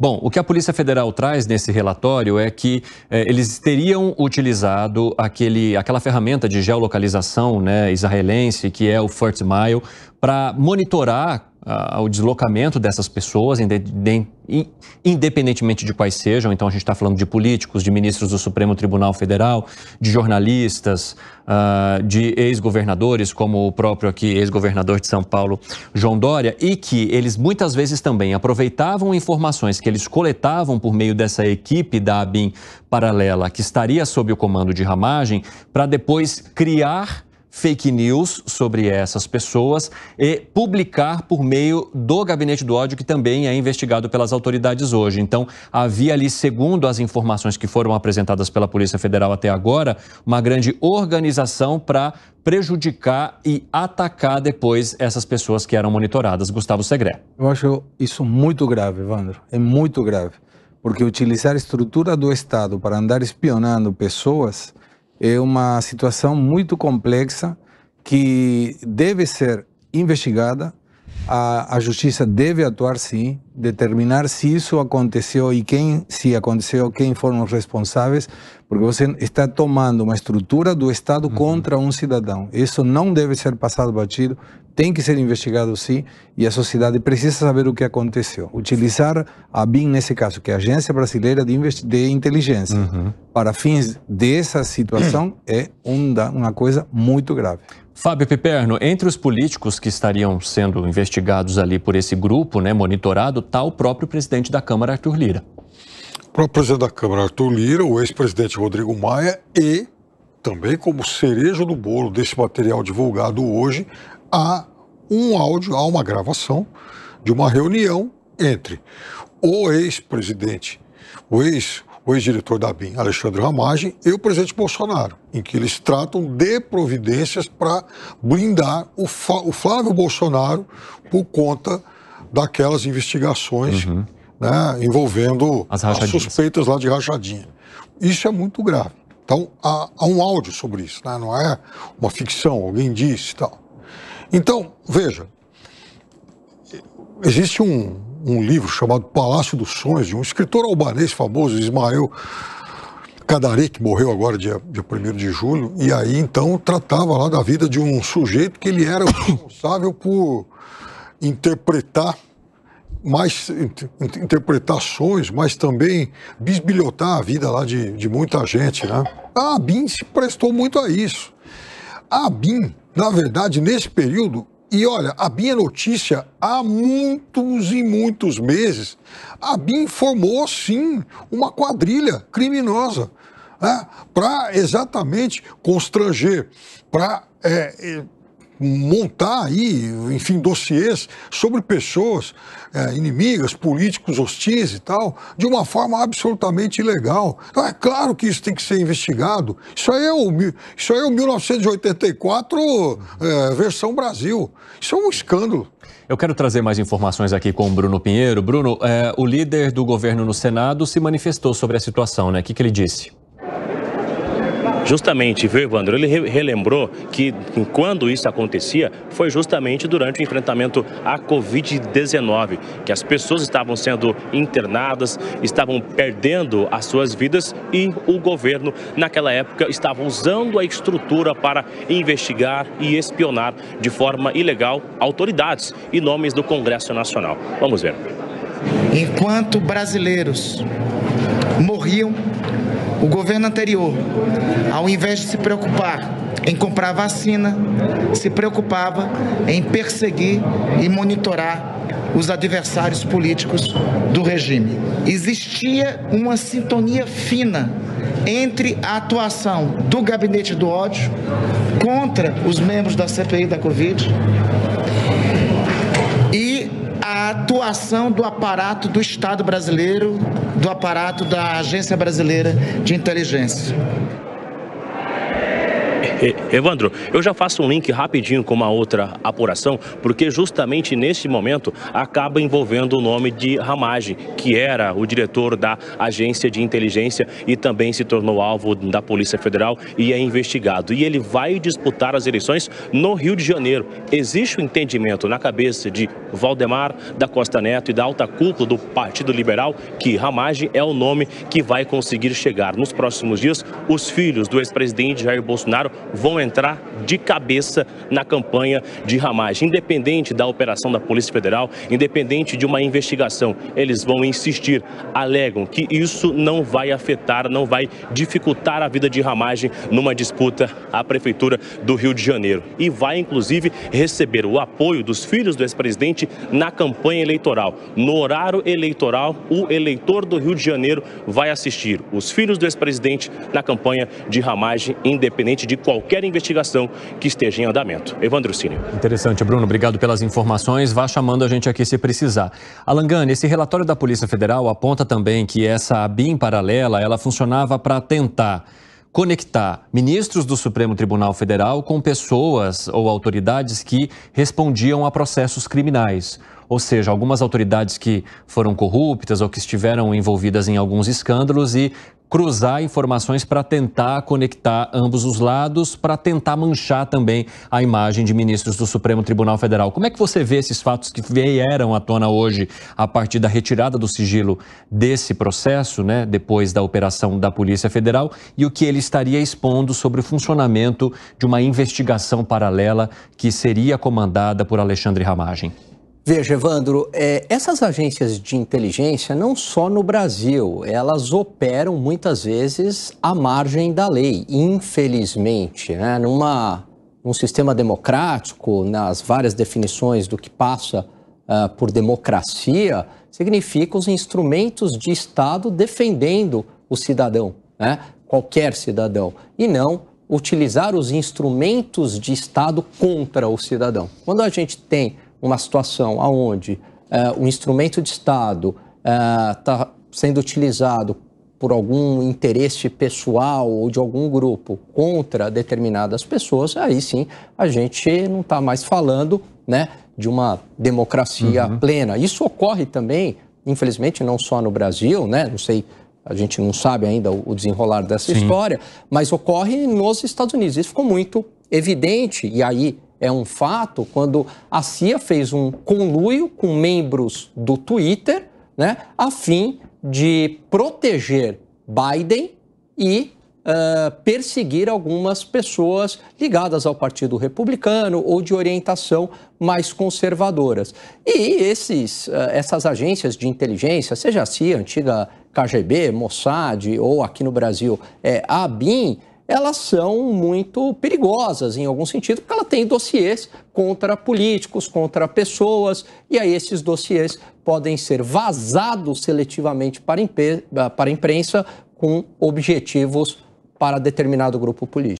Bom, o que a Polícia Federal traz nesse relatório é que é, eles teriam utilizado aquele, aquela ferramenta de geolocalização né, israelense, que é o Fort Mile, para monitorar ao deslocamento dessas pessoas, independentemente de quais sejam. Então, a gente está falando de políticos, de ministros do Supremo Tribunal Federal, de jornalistas, ah, de ex-governadores, como o próprio aqui ex-governador de São Paulo, João Dória, e que eles muitas vezes também aproveitavam informações que eles coletavam por meio dessa equipe da ABIN paralela, que estaria sob o comando de Ramagem, para depois criar fake news sobre essas pessoas e publicar por meio do gabinete do ódio, que também é investigado pelas autoridades hoje. Então, havia ali, segundo as informações que foram apresentadas pela Polícia Federal até agora, uma grande organização para prejudicar e atacar depois essas pessoas que eram monitoradas. Gustavo Segré. Eu acho isso muito grave, Evandro. É muito grave. Porque utilizar a estrutura do Estado para andar espionando pessoas é uma situação muito complexa que deve ser investigada. A, a justiça deve atuar sim, determinar se isso aconteceu e quem, se aconteceu, quem foram os responsáveis, porque você está tomando uma estrutura do Estado uhum. contra um cidadão. Isso não deve ser passado batido, tem que ser investigado sim e a sociedade precisa saber o que aconteceu. Utilizar a BIM, nesse caso, que é a Agência Brasileira de, de Inteligência, uhum. para fins dessa situação é um da, uma coisa muito grave. Fábio Piperno, entre os políticos que estariam sendo investigados ali por esse grupo, né, monitorado, está o próprio presidente da Câmara, Arthur Lira. O próprio presidente da Câmara, Arthur Lira, o ex-presidente Rodrigo Maia e também como cereja do bolo desse material divulgado hoje, a um áudio, há uma gravação de uma reunião entre o ex-presidente, o ex o ex-diretor da BIM, Alexandre Ramagem, e o presidente Bolsonaro, em que eles tratam de providências para blindar o, o, Flávio Bolsonaro por conta daquelas investigações uhum. né, envolvendo as, as, suspeitas lá de rachadinha. Isso é muito grave. Então, há, há um áudio sobre isso, né? não é uma ficção, alguém disse e tal. Então, veja, existe um, um livro chamado Palácio dos Sonhos, de um escritor albanês famoso, Ismael Kadari, que morreu agora dia, dia 1 de julho, e aí então tratava lá da vida de um sujeito que ele era responsável por interpretar mais interpretações, sonhos, mas também bisbilhotar a vida lá de, de muita gente, né? A ABIN se prestou muito a isso. A ABIN na verdade, nesse período, e olha, a Bia Notícia, há muitos e muitos meses, a Bia informou, sim, uma quadrilha criminosa né, para exatamente constranger, para é, é montar aí, enfim, dossiês sobre pessoas é, inimigas, políticos hostis e tal, de uma forma absolutamente ilegal. Então, é claro que isso tem que ser investigado. Isso aí é o, isso aí é o 1984 é, versão Brasil. Isso é um escândalo. Eu quero trazer mais informações aqui com o Bruno Pinheiro. Bruno, é, o líder do governo no Senado se manifestou sobre a situação, né? O que, que ele disse? Justamente, viu, Evandro? Ele relembrou que quando isso acontecia foi justamente durante o enfrentamento à Covid-19, que as pessoas estavam sendo internadas, estavam perdendo as suas vidas e o governo, naquela época, estava usando a estrutura para investigar e espionar de forma ilegal autoridades e nomes do Congresso Nacional. Vamos ver. Enquanto brasileiros morriam o governo anterior, ao invés de se preocupar em comprar vacina, se preocupava em perseguir e monitorar os adversários políticos do regime. Existia uma sintonia fina entre a atuação do gabinete do ódio contra os membros da CPI da Covid e a atuação do aparato do Estado brasileiro do aparato da Agência Brasileira de Inteligência. Evandro, eu já faço um link rapidinho com uma outra apuração, porque justamente neste momento acaba envolvendo o nome de Ramage, que era o diretor da agência de inteligência e também se tornou alvo da Polícia Federal e é investigado. E ele vai disputar as eleições no Rio de Janeiro. Existe o um entendimento na cabeça de Valdemar da Costa Neto e da alta cúpula do Partido Liberal que Ramage é o nome que vai conseguir chegar. Nos próximos dias, os filhos do ex-presidente Jair Bolsonaro vão entrar de cabeça na campanha de Ramagem. Independente da operação da Polícia Federal, independente de uma investigação, eles vão insistir, alegam que isso não vai afetar, não vai dificultar a vida de Ramagem numa disputa à Prefeitura do Rio de Janeiro. E vai, inclusive, receber o apoio dos filhos do ex-presidente na campanha eleitoral. No horário eleitoral, o eleitor do Rio de Janeiro vai assistir os filhos do ex-presidente na campanha de Ramagem, independente de qualquer qualquer investigação que esteja em andamento. Evandro Cine. Interessante, Bruno. Obrigado pelas informações. Vá chamando a gente aqui se precisar. Alangane, esse relatório da Polícia Federal aponta também que essa BIM paralela, ela funcionava para tentar conectar ministros do Supremo Tribunal Federal com pessoas ou autoridades que respondiam a processos criminais. Ou seja, algumas autoridades que foram corruptas ou que estiveram envolvidas em alguns escândalos e cruzar informações para tentar conectar ambos os lados, para tentar manchar também a imagem de ministros do Supremo Tribunal Federal. Como é que você vê esses fatos que vieram à tona hoje a partir da retirada do sigilo desse processo, né, depois da operação da Polícia Federal, e o que ele estaria expondo sobre o funcionamento de uma investigação paralela que seria comandada por Alexandre Ramagem? Veja, Evandro, é, essas agências de inteligência, não só no Brasil, elas operam muitas vezes à margem da lei, infelizmente. Né? Numa, num sistema democrático, nas várias definições do que passa uh, por democracia, significa os instrumentos de Estado defendendo o cidadão, né? qualquer cidadão, e não utilizar os instrumentos de Estado contra o cidadão. Quando a gente tem uma situação aonde uh, um instrumento de Estado está eh, uh, sendo utilizado por algum interesse pessoal ou de algum grupo contra determinadas pessoas, aí sim a gente não está mais falando né, de uma democracia uhum. plena. Isso ocorre também, infelizmente, não só no Brasil, né? Não sei, a gente não sabe ainda o desenrolar dessa sim. história, mas ocorre nos Estados Unidos. Isso ficou muito evidente e aí é um fato quando a CIA fez um conluio com membros do Twitter, né, a fim de proteger Biden e uh, perseguir algumas pessoas ligadas ao Partido Republicano ou de orientação mais conservadoras. E esses, uh, essas agências de inteligência, seja a CIA, a antiga KGB, Mossad ou aqui no Brasil é, a ABIN, elas são muito perigosas em algum sentido, porque ela tem dossiês contra políticos, contra pessoas, e aí esses dossiês podem ser vazados seletivamente para, a imprensa com objetivos para determinado grupo político.